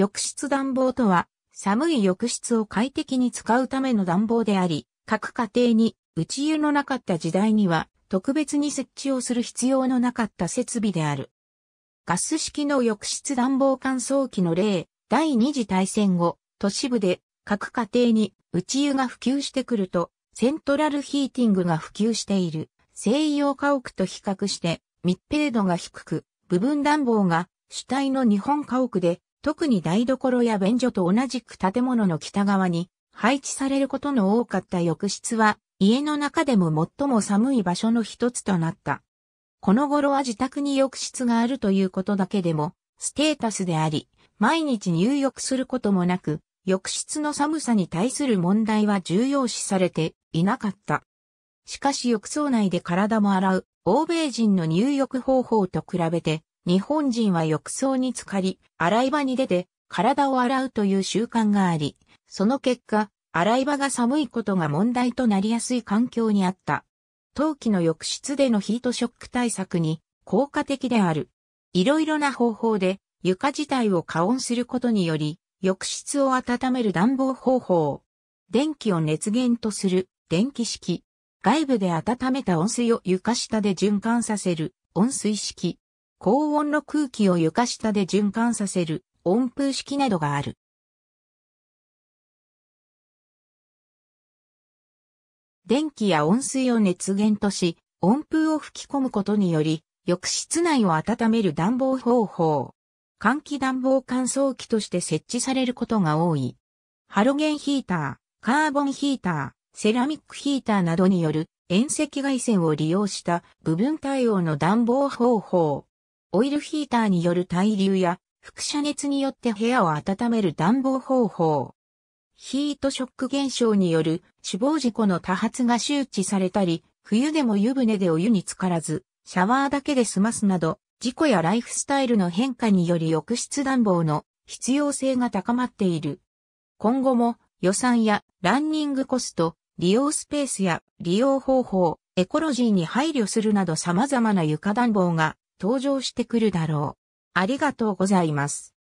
浴室暖房とは、寒い浴室を快適に使うための暖房であり、各家庭に内湯のなかった時代には、特別に設置をする必要のなかった設備である。ガス式の浴室暖房乾燥機の例、第二次大戦後、都市部で各家庭に内湯が普及してくると、セントラルヒーティングが普及している西洋家屋と比較して密閉度が低く、部分暖房が主体の日本家屋で特に台所や便所と同じく建物の北側に配置されることの多かった浴室は、家の中でも最も寒い場所の一つとなった。この頃は自宅に浴室があるということだけでも、ステータスであり、毎日入浴することもなく、浴室の寒さに対する問題は重要視されていなかった。しかし浴槽内で体も洗う、欧米人の入浴方法と比べて、日本人は浴槽に浸かり、洗い場に出て体を洗うという習慣があり、その結果、洗い場が寒いことが問題となりやすい環境にあった。陶器の浴室でのヒートショック対策に効果的である。いろいろな方法で床自体を加温することにより、浴室を温める暖房方法。電気を熱源とする電気式。外部で温めた温水を床下で循環させる温水式。高温の空気を床下で循環させる温風式などがある。電気や温水を熱源とし、温風を吹き込むことにより、浴室内を温める暖房方法。換気暖房乾燥機として設置されることが多い。ハロゲンヒーター、カーボンヒーター、セラミックヒーターなどによる遠赤外線を利用した部分対応の暖房方法。オイルヒーターによる対流や輻射熱によって部屋を温める暖房方法。ヒートショック現象による死亡事故の多発が周知されたり、冬でも湯船でお湯に浸からず、シャワーだけで済ますなど、事故やライフスタイルの変化により浴室暖房の必要性が高まっている。今後も予算やランニングコスト、利用スペースや利用方法、エコロジーに配慮するなど様々な床暖房が登場してくるだろう。ありがとうございます。